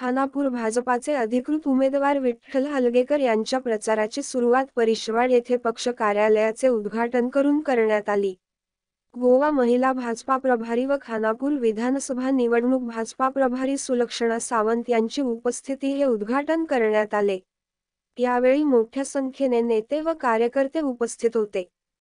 खानापूर भाजपाचे अधिकृत उमेदवार विठ्ठल हलगेकर यांच्या प्रचाराची सुरुवात परिशवाड येथे पक्ष कार्यालयाचे उद्घाटन करून करण्यात आली गोवा महिला भाजपा प्रभारी व खानापूर विधानसभा निवडणूक भाजपा प्रभारी सुलक्षणा सावंत यांची उपस्थिती हे उद्घाटन करण्यात आले यावेळी मोठ्या संख्येने नेते व कार्यकर्ते उपस्थित होते